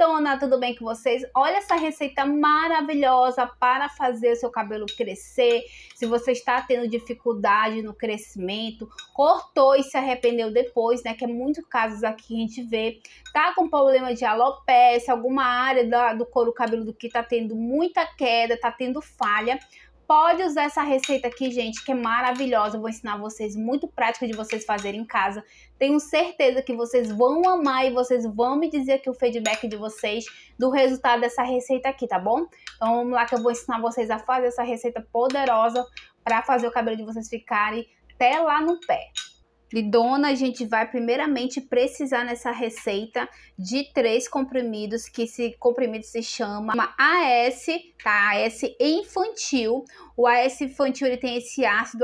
dona, tudo bem com vocês? Olha essa receita maravilhosa para fazer o seu cabelo crescer. Se você está tendo dificuldade no crescimento, cortou e se arrependeu depois, né? Que é muitos casos aqui a gente vê. Tá com problema de alopecia, alguma área do couro cabeludo que tá tendo muita queda, tá tendo falha pode usar essa receita aqui, gente, que é maravilhosa. Eu vou ensinar vocês, muito prática de vocês fazerem em casa. Tenho certeza que vocês vão amar e vocês vão me dizer aqui o feedback de vocês do resultado dessa receita aqui, tá bom? Então vamos lá que eu vou ensinar vocês a fazer essa receita poderosa para fazer o cabelo de vocês ficarem até lá no pé. Lidona, a gente vai primeiramente precisar nessa receita de três comprimidos, que esse comprimido se chama AS, tá? AS infantil. O AS infantil ele tem esse ácido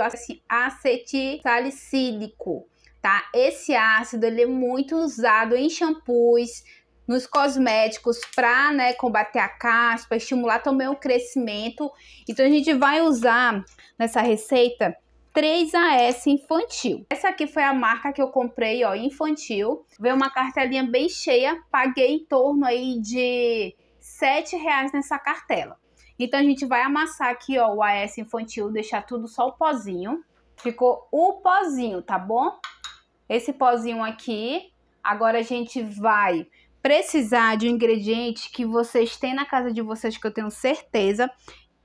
acetilsalicílico, tá? Esse ácido ele é muito usado em shampoos, nos cosméticos para né, combater a caspa, estimular também o crescimento. Então a gente vai usar nessa receita 3AS infantil. Essa aqui foi a marca que eu comprei, ó, infantil. Veio uma cartelinha bem cheia, paguei em torno aí de 7 reais nessa cartela. Então a gente vai amassar aqui, ó, o AS infantil, deixar tudo só o pozinho. Ficou o pozinho, tá bom? Esse pozinho aqui. Agora a gente vai precisar de um ingrediente que vocês têm na casa de vocês, que eu tenho certeza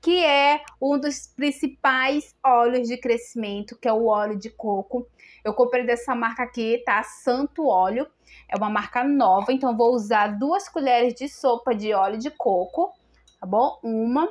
que é um dos principais óleos de crescimento, que é o óleo de coco. Eu comprei dessa marca aqui, tá? Santo Óleo. É uma marca nova, então vou usar duas colheres de sopa de óleo de coco, tá bom? Uma,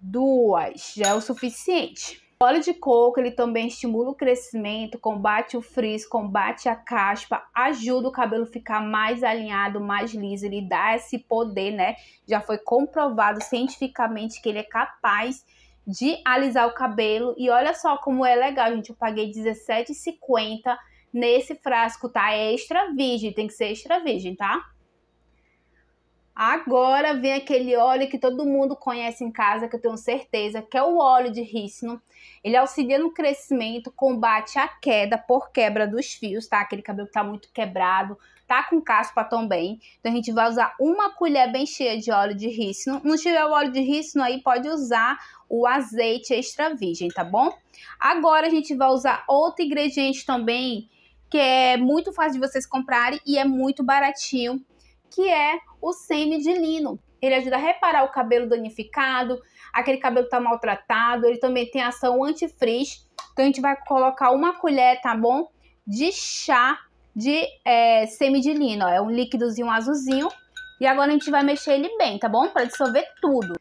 duas, já é o suficiente. O óleo de coco ele também estimula o crescimento, combate o frizz, combate a caspa, ajuda o cabelo ficar mais alinhado, mais liso, ele dá esse poder, né? Já foi comprovado cientificamente que ele é capaz de alisar o cabelo. E olha só como é legal, gente. Eu paguei R$17,50 nesse frasco, tá? É extra virgem, tem que ser extra virgem, tá? Agora vem aquele óleo que todo mundo conhece em casa, que eu tenho certeza, que é o óleo de rícino. Ele auxilia no crescimento, combate a queda por quebra dos fios, tá? Aquele cabelo que tá muito quebrado, tá com caspa também. Então a gente vai usar uma colher bem cheia de óleo de rícino. Não tiver o óleo de rícino aí, pode usar o azeite extra virgem, tá bom? Agora a gente vai usar outro ingrediente também, que é muito fácil de vocês comprarem e é muito baratinho, que é o semi de lino. Ele ajuda a reparar o cabelo danificado, aquele cabelo que está maltratado. Ele também tem ação antifrizz. Então a gente vai colocar uma colher, tá bom? De chá de é, de lino. Ó. É um líquidozinho azulzinho. E agora a gente vai mexer ele bem, tá bom? Para dissolver tudo.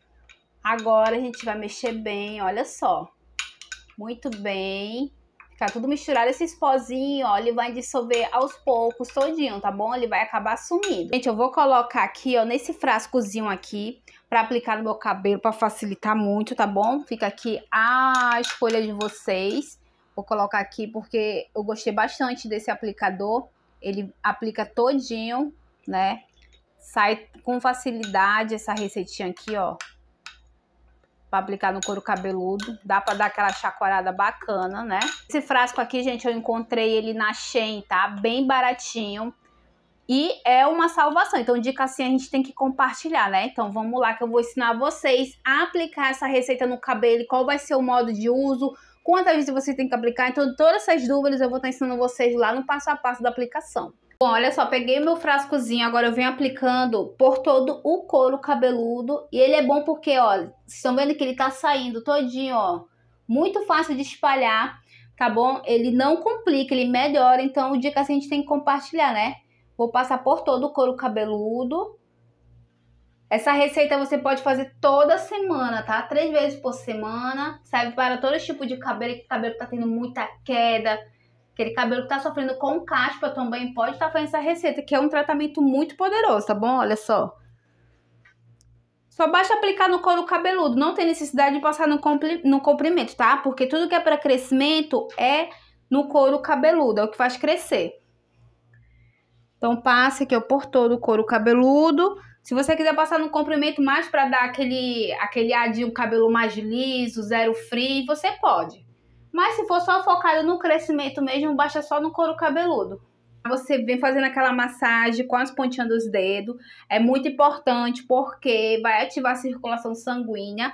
Agora a gente vai mexer bem, olha só. Muito bem tá tudo misturado esses pozinhos, ó, ele vai dissolver aos poucos todinho, tá bom? Ele vai acabar sumindo. Gente, eu vou colocar aqui, ó, nesse frascozinho aqui, pra aplicar no meu cabelo, pra facilitar muito, tá bom? Fica aqui a escolha de vocês. Vou colocar aqui porque eu gostei bastante desse aplicador. Ele aplica todinho, né? Sai com facilidade essa receitinha aqui, ó para aplicar no couro cabeludo. Dá para dar aquela chacoalhada bacana, né? Esse frasco aqui, gente, eu encontrei ele na Shein, tá? Bem baratinho. E é uma salvação. Então, dica assim, a gente tem que compartilhar, né? Então, vamos lá que eu vou ensinar vocês a aplicar essa receita no cabelo, qual vai ser o modo de uso, quantas vezes você tem que aplicar. Então, todas essas dúvidas eu vou estar ensinando vocês lá no passo a passo da aplicação. Bom, olha só, peguei meu frascozinho, agora eu venho aplicando por todo o couro cabeludo. E ele é bom porque, ó, vocês estão vendo que ele tá saindo todinho, ó. Muito fácil de espalhar, tá bom? Ele não complica, ele melhora, então o dia que a gente tem que compartilhar, né? Vou passar por todo o couro cabeludo. Essa receita você pode fazer toda semana, tá? Três vezes por semana. Serve para todo tipo de cabelo, que cabelo tá tendo muita queda, Aquele cabelo que tá sofrendo com caspa também pode estar tá fazendo essa receita, que é um tratamento muito poderoso, tá bom? Olha só. Só basta aplicar no couro cabeludo, não tem necessidade de passar no, compri no comprimento, tá? Porque tudo que é para crescimento é no couro cabeludo, é o que faz crescer. Então, passe aqui por todo o couro cabeludo. Se você quiser passar no comprimento mais para dar aquele, aquele ar de um cabelo mais liso, zero frio, você pode. Mas se for só focado no crescimento mesmo, basta só no couro cabeludo. Você vem fazendo aquela massagem com as pontinhas dos dedos. É muito importante porque vai ativar a circulação sanguínea.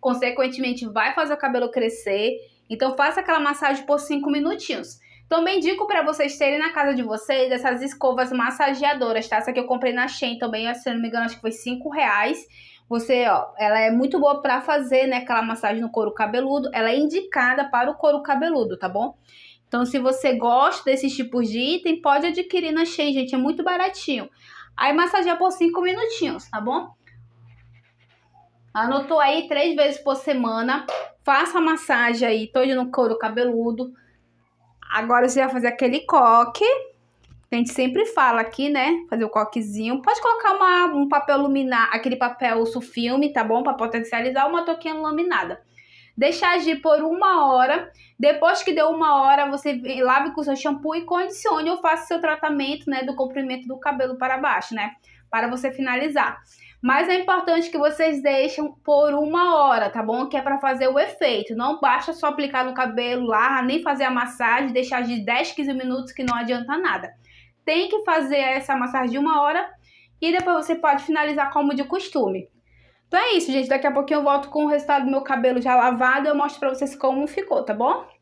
Consequentemente, vai fazer o cabelo crescer. Então, faça aquela massagem por 5 minutinhos. Também digo para vocês terem na casa de vocês essas escovas massageadoras, tá? Essa aqui eu comprei na Shein também, se não me engano, acho que foi 5 reais você, ó, ela é muito boa para fazer, né, aquela massagem no couro cabeludo. Ela é indicada para o couro cabeludo, tá bom? Então, se você gosta desses tipos de item, pode adquirir na Shein, gente, é muito baratinho. Aí massagear por 5 minutinhos, tá bom? Anotou aí três vezes por semana. Faça a massagem aí, todo no couro cabeludo. Agora você vai fazer aquele coque a gente sempre fala aqui, né? Fazer o coquezinho. Pode colocar uma, um papel luminar, aquele papel sulfilme, tá bom? Para potencializar uma toquinha laminada. Deixar agir por uma hora. Depois que deu uma hora, você lave com seu shampoo e condicione ou faça seu tratamento, né? Do comprimento do cabelo para baixo, né? Para você finalizar. Mas é importante que vocês deixem por uma hora, tá bom? Que é para fazer o efeito. Não basta só aplicar no cabelo lá, nem fazer a massagem, deixar de 10, 15 minutos que não adianta nada tem que fazer essa massagem de uma hora e depois você pode finalizar como de costume. Então é isso, gente. Daqui a pouquinho eu volto com o resultado do meu cabelo já lavado e eu mostro pra vocês como ficou, tá bom?